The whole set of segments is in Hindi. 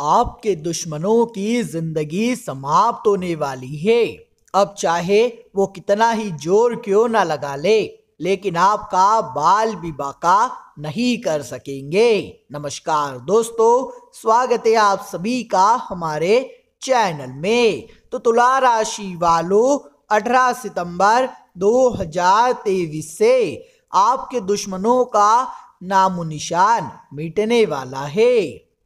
आपके दुश्मनों की जिंदगी समाप्त होने वाली है अब चाहे वो कितना ही जोर क्यों ना लगा ले लेकिन आपका बाल भी बाका नहीं कर सकेंगे नमस्कार दोस्तों स्वागत है आप सभी का हमारे चैनल में तो तुला राशि वालों 18 सितंबर 2023 से आपके दुश्मनों का नामो निशान मिटने वाला है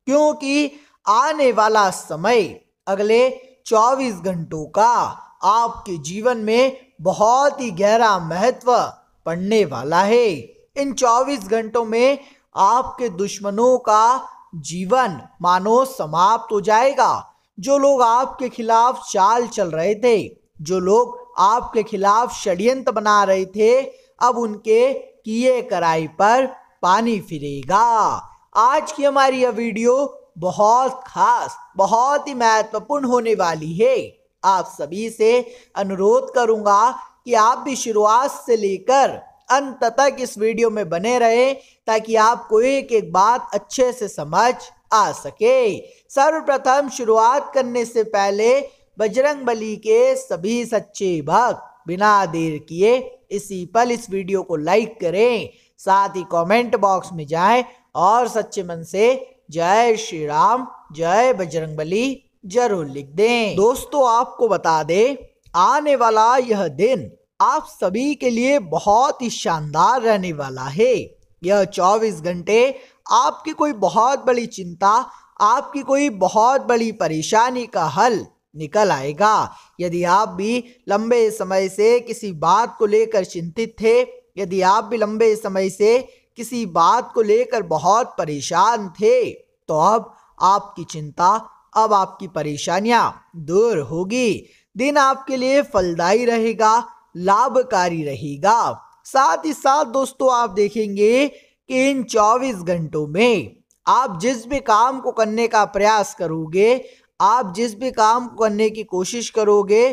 क्योंकि आने वाला समय अगले 24 घंटों का आपके जीवन में बहुत ही गहरा महत्व पड़ने वाला है इन 24 घंटों में आपके दुश्मनों का जीवन मानो समाप्त हो जाएगा जो लोग आपके खिलाफ चाल चल रहे थे जो लोग आपके खिलाफ षड्यंत्र बना रहे थे अब उनके किए कराई पर पानी फिरेगा आज की हमारी यह वीडियो बहुत खास बहुत ही महत्वपूर्ण होने वाली है आप सभी से अनुरोध करूंगा कि आप भी शुरुआत से लेकर अंत तक इस वीडियो में बने रहे ताकि आपको एक एक बात अच्छे से समझ आ सके सर्वप्रथम शुरुआत करने से पहले बजरंग बली के सभी सच्चे भक्त बिना देर किए इसी पल इस वीडियो को लाइक करें साथ ही कमेंट बॉक्स में जाएं और सच्चे मन से जय श्री राम जय बजरंगबली जरूर लिख दें दोस्तों आपको बता दे आने वाला यह दिन आप सभी के लिए बहुत ही शानदार रहने वाला है यह 24 घंटे आपकी कोई बहुत बड़ी चिंता आपकी कोई बहुत बड़ी परेशानी का हल निकल आएगा यदि आप भी लंबे समय से किसी बात को लेकर चिंतित थे यदि आप भी लंबे समय से किसी बात को लेकर बहुत परेशान थे तो अब आपकी चिंता अब आपकी परेशानियां दूर होगी दिन आपके लिए फलदायी रहेगा लाभकारी रहेगा साथ ही साथ दोस्तों आप देखेंगे कि इन 24 घंटों में आप जिस भी काम को करने का प्रयास करोगे आप जिस भी काम को करने की कोशिश करोगे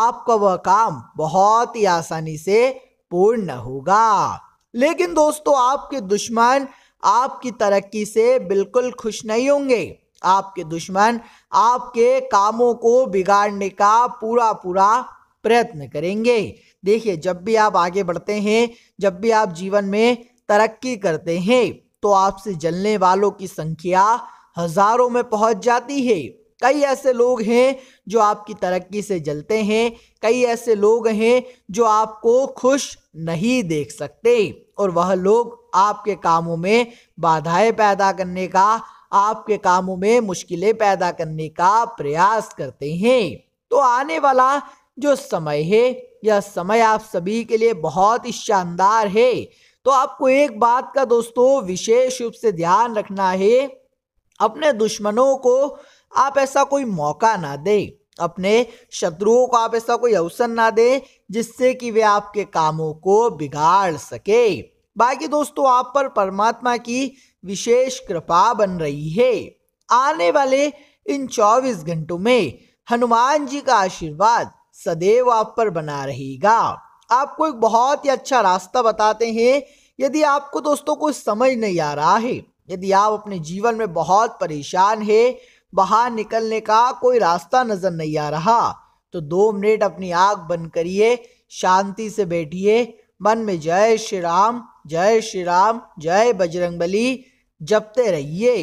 आपका वह काम बहुत ही आसानी से पूर्ण होगा लेकिन दोस्तों आपके दुश्मन आपकी तरक्की से बिल्कुल खुश नहीं होंगे आपके दुश्मन आपके कामों को बिगाड़ने का पूरा पूरा प्रयत्न करेंगे देखिए जब भी आप आगे बढ़ते हैं जब भी आप जीवन में तरक्की करते हैं तो आपसे जलने वालों की संख्या हजारों में पहुंच जाती है कई ऐसे लोग हैं जो आपकी तरक्की से जलते हैं कई ऐसे लोग हैं जो आपको खुश नहीं देख सकते और वह लोग आपके कामों में बाधाएं पैदा करने का आपके कामों में मुश्किलें पैदा करने का प्रयास करते हैं तो आने वाला जो समय है यह समय आप सभी के लिए बहुत ही शानदार है तो आपको एक बात का दोस्तों विशेष रूप से ध्यान रखना है अपने दुश्मनों को आप ऐसा कोई मौका ना दें अपने शत्रुओं को आप ऐसा कोई अवसर ना दें जिससे कि वे आपके कामों को बिगाड़ सके बाकी दोस्तों आप पर परमात्मा की विशेष कृपा बन रही है आने वाले इन 24 घंटों में हनुमान जी का आशीर्वाद सदैव आप पर बना रहेगा आपको एक बहुत ही अच्छा रास्ता बताते हैं यदि आपको दोस्तों कुछ समझ नहीं आ रहा है यदि आप अपने जीवन में बहुत परेशान है बाहर निकलने का कोई रास्ता नजर नहीं आ रहा तो दो मिनट अपनी आग बंद करिए शांति से बैठिए मन में जय श्री राम जय श्री राम जय बजरंग बली जपते रहिए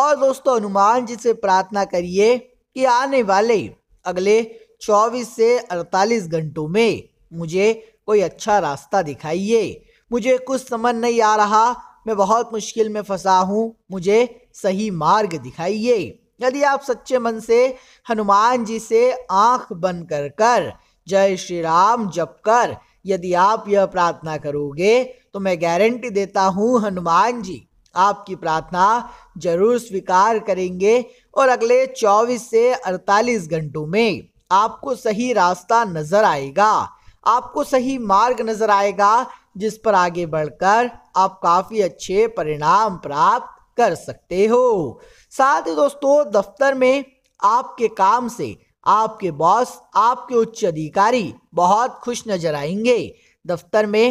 और दोस्तों हनुमान जी से प्रार्थना करिए कि आने वाले अगले 24 से 48 घंटों में मुझे कोई अच्छा रास्ता दिखाइए मुझे कुछ समझ नहीं आ रहा मैं बहुत मुश्किल में फंसा हूँ मुझे सही मार्ग दिखाइए यदि आप सच्चे मन से हनुमान जी से आंख बंद कर कर जय श्री राम जप कर यदि आप यह प्रार्थना करोगे तो मैं गारंटी देता हूँ हनुमान जी आपकी प्रार्थना जरूर स्वीकार करेंगे और अगले 24 से 48 घंटों में आपको सही रास्ता नजर आएगा आपको सही मार्ग नजर आएगा जिस पर आगे बढ़कर आप काफ़ी अच्छे परिणाम प्राप्त कर सकते हो साथ ही दोस्तों दफ्तर में आपके काम से आपके बॉस आपके उच्च अधिकारी बहुत खुश नजर आएंगे दफ्तर में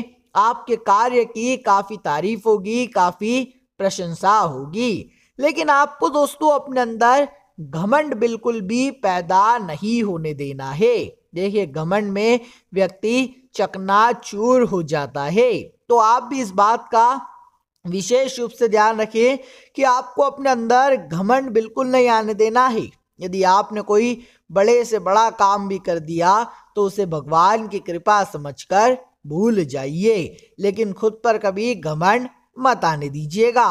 आपके कार्य की काफ़ी तारीफ होगी काफ़ी प्रशंसा होगी लेकिन आपको दोस्तों अपने अंदर घमंड बिल्कुल भी पैदा नहीं होने देना है देखिए घमंड में व्यक्ति चकनाचूर हो जाता है तो आप भी इस बात का विशेष रूप से ध्यान रखें कि आपको अपने अंदर घमंड बिल्कुल नहीं आने देना है यदि आपने कोई बड़े से बड़ा काम भी कर दिया तो उसे भगवान की कृपा समझकर भूल जाइए लेकिन खुद पर कभी घमंड मत आने दीजिएगा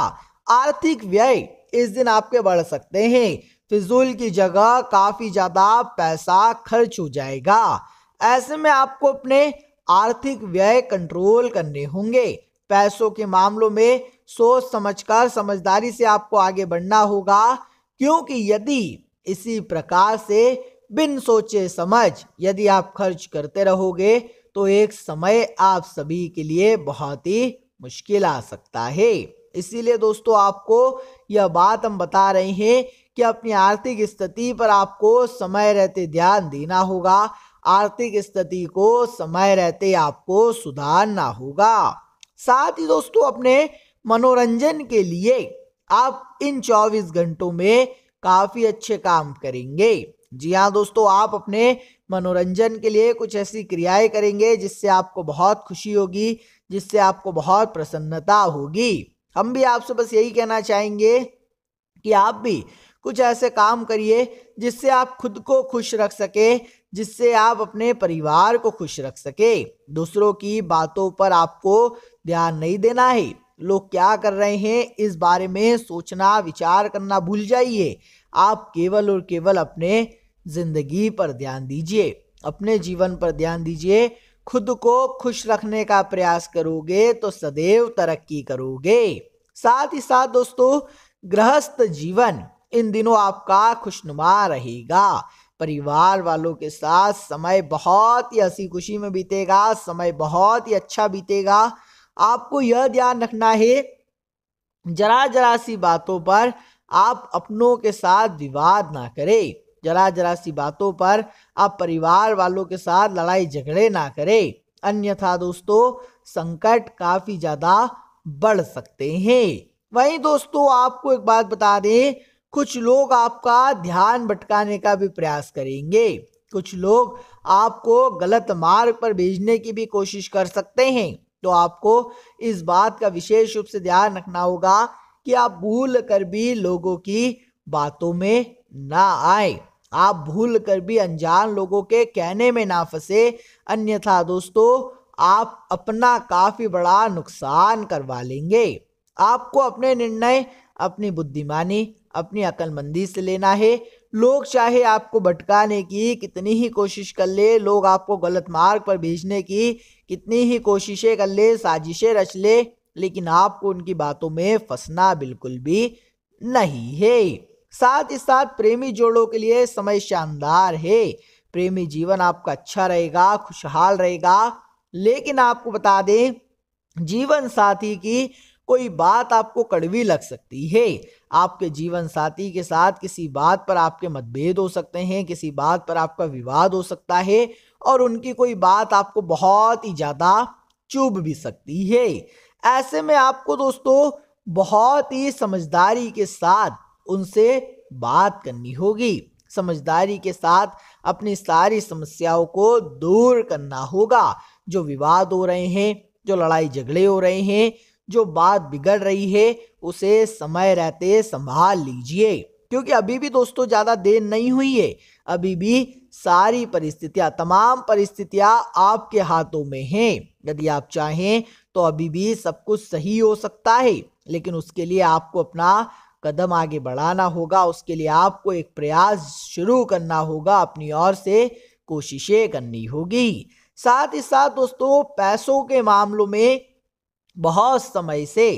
आर्थिक व्यय इस दिन आपके बढ़ सकते हैं फिजूल की जगह काफ़ी ज़्यादा पैसा खर्च हो जाएगा ऐसे में आपको अपने आर्थिक व्यय कंट्रोल करने होंगे पैसों के मामलों में सोच समझकर समझदारी से आपको आगे बढ़ना होगा क्योंकि यदि इसी प्रकार से बिन सोचे समझ यदि आप खर्च करते रहोगे तो एक समय आप सभी के लिए बहुत ही मुश्किल आ सकता है इसीलिए दोस्तों आपको यह बात हम बता रहे हैं कि अपनी आर्थिक स्थिति पर आपको समय रहते ध्यान देना होगा आर्थिक स्थिति को समय रहते आपको सुधारना होगा साथ ही दोस्तों अपने मनोरंजन के लिए आप इन 24 घंटों में काफ़ी अच्छे काम करेंगे जी हाँ दोस्तों आप अपने मनोरंजन के लिए कुछ ऐसी क्रियाएं करेंगे जिससे आपको बहुत खुशी होगी जिससे आपको बहुत प्रसन्नता होगी हम भी आपसे बस यही कहना चाहेंगे कि आप भी कुछ ऐसे काम करिए जिससे आप खुद को खुश रख सके जिससे आप अपने परिवार को खुश रख सके दूसरों की बातों पर आपको ध्यान नहीं देना है लोग क्या कर रहे हैं इस बारे में सोचना विचार करना भूल जाइए आप केवल और केवल अपने ज़िंदगी पर ध्यान दीजिए अपने जीवन पर ध्यान दीजिए खुद को खुश रखने का प्रयास करोगे तो सदैव तरक्की करोगे साथ ही साथ दोस्तों गृहस्थ जीवन इन दिनों आपका खुशनुमा रहेगा परिवार वालों के साथ समय बहुत ही हंसी खुशी में बीतेगा समय बहुत ही अच्छा बीतेगा आपको यह ध्यान रखना है जरा जरा सी बातों पर आप अपनों के साथ विवाद ना करें जरा जरा सी बातों पर आप परिवार वालों के साथ लड़ाई झगड़े ना करें अन्यथा दोस्तों संकट काफ़ी ज़्यादा बढ़ सकते हैं वहीं दोस्तों आपको एक बात बता दें कुछ लोग आपका ध्यान भटकाने का भी प्रयास करेंगे कुछ लोग आपको गलत मार्ग पर भेजने की भी कोशिश कर सकते हैं तो आपको इस बात का विशेष रूप से ध्यान रखना होगा कि आप भूल कर भी लोगों की बातों में ना आए आप भूल कर भी अनजान लोगों के कहने में ना फंसे अन्यथा दोस्तों आप अपना काफ़ी बड़ा नुकसान करवा लेंगे आपको अपने निर्णय अपनी बुद्धिमानी अपनी अकलमंदी से लेना है लोग चाहे आपको भटकाने की कितनी ही कोशिश कर ले लोग आपको गलत मार्ग पर भेजने की कितनी ही कोशिशें कर ले साजिशें रच ले लेकिन आपको उनकी बातों में फंसना बिल्कुल भी नहीं है साथ ही साथ प्रेमी जोड़ों के लिए समय शानदार है प्रेमी जीवन आपका अच्छा रहेगा खुशहाल रहेगा लेकिन आपको बता दें जीवन साथी की कोई बात आपको कड़वी लग सकती है आपके जीवन साथी के साथ किसी बात पर आपके मतभेद हो सकते हैं किसी बात पर आपका विवाद हो सकता है और उनकी कोई बात आपको बहुत ही ज़्यादा चुभ भी सकती है ऐसे में आपको दोस्तों बहुत ही समझदारी के साथ उनसे बात करनी होगी समझदारी के साथ अपनी सारी समस्याओं को दूर करना होगा जो विवाद हो रहे हैं जो लड़ाई झगड़े हो रहे हैं जो बात बिगड़ रही है उसे समय रहते संभाल लीजिए क्योंकि अभी भी दोस्तों ज़्यादा देर नहीं हुई है अभी भी सारी परिस्थितियां तमाम परिस्थितियां आपके हाथों में हैं यदि आप चाहें तो अभी भी सब कुछ सही हो सकता है लेकिन उसके लिए आपको अपना कदम आगे बढ़ाना होगा उसके लिए आपको एक प्रयास शुरू करना होगा अपनी ओर से कोशिशें करनी होगी साथ ही साथ दोस्तों पैसों के मामलों में बहुत समय से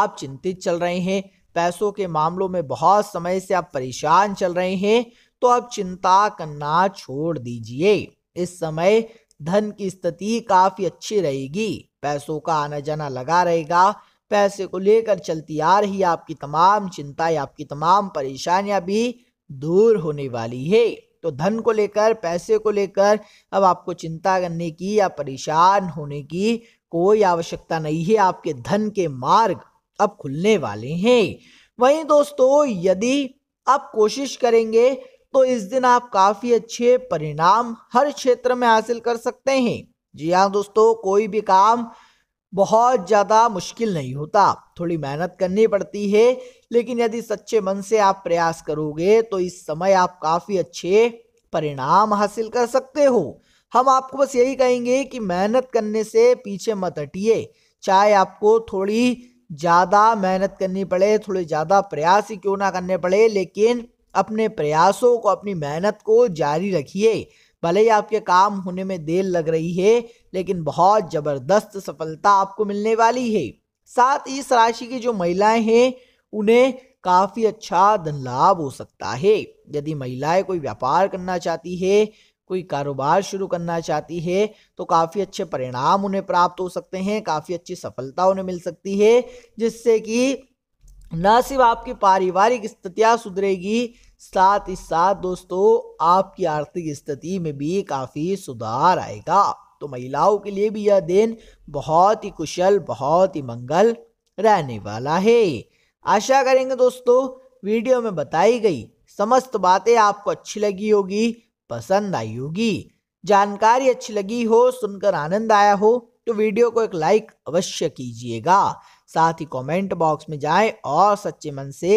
आप चिंतित चल रहे हैं पैसों के मामलों में बहुत समय से आप परेशान चल रहे हैं तो आप चिंता करना छोड़ दीजिए इस समय धन की स्थिति काफी अच्छी रहेगी पैसों का आना जाना लगा रहेगा पैसे को लेकर चलती आ रही आपकी तमाम चिंताएं आपकी तमाम परेशानियां भी दूर होने वाली है तो धन को लेकर पैसे को लेकर अब आपको चिंता करने की या परेशान होने की कोई आवश्यकता नहीं है आपके धन के मार्ग अब खुलने वाले हैं वहीं दोस्तों यदि आप कोशिश करेंगे तो इस दिन आप काफ़ी अच्छे परिणाम हर क्षेत्र में हासिल कर सकते हैं जी हाँ दोस्तों कोई भी काम बहुत ज़्यादा मुश्किल नहीं होता थोड़ी मेहनत करनी पड़ती है लेकिन यदि सच्चे मन से आप प्रयास करोगे तो इस समय आप काफ़ी अच्छे परिणाम हासिल कर सकते हो हम आपको बस यही कहेंगे कि मेहनत करने से पीछे मत हटिए चाहे आपको थोड़ी ज़्यादा मेहनत करनी पड़े थोड़े ज़्यादा प्रयास ही क्यों ना करने पड़े लेकिन अपने प्रयासों को अपनी मेहनत को जारी रखिए भले ही आपके काम होने में देर लग रही है लेकिन बहुत ज़बरदस्त सफलता आपको मिलने वाली है साथ ही इस राशि की जो महिलाएं हैं उन्हें काफ़ी अच्छा धन लाभ हो सकता है यदि महिलाएं कोई व्यापार करना चाहती है कोई कारोबार शुरू करना चाहती है तो काफ़ी अच्छे परिणाम उन्हें प्राप्त हो सकते हैं काफ़ी अच्छी सफलता उन्हें मिल सकती है जिससे कि न सिर्फ आपकी पारिवारिक स्थितियाँ सुधरेगी साथ ही साथ दोस्तों आपकी आर्थिक स्थिति में भी काफ़ी सुधार आएगा तो महिलाओं के लिए भी यह दिन बहुत ही कुशल बहुत ही मंगल रहने वाला है आशा करेंगे दोस्तों वीडियो में बताई गई समस्त बातें आपको अच्छी लगी होगी पसंद आई होगी जानकारी अच्छी लगी हो सुनकर आनंद आया हो तो वीडियो को एक लाइक अवश्य कीजिएगा साथ ही कमेंट बॉक्स में जाएं और सच्चे मन से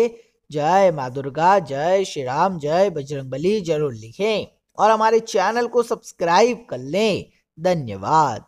जय माँ दुर्गा जय श्री राम जय बजरंगबली जरूर लिखें और हमारे चैनल को सब्सक्राइब कर लें धन्यवाद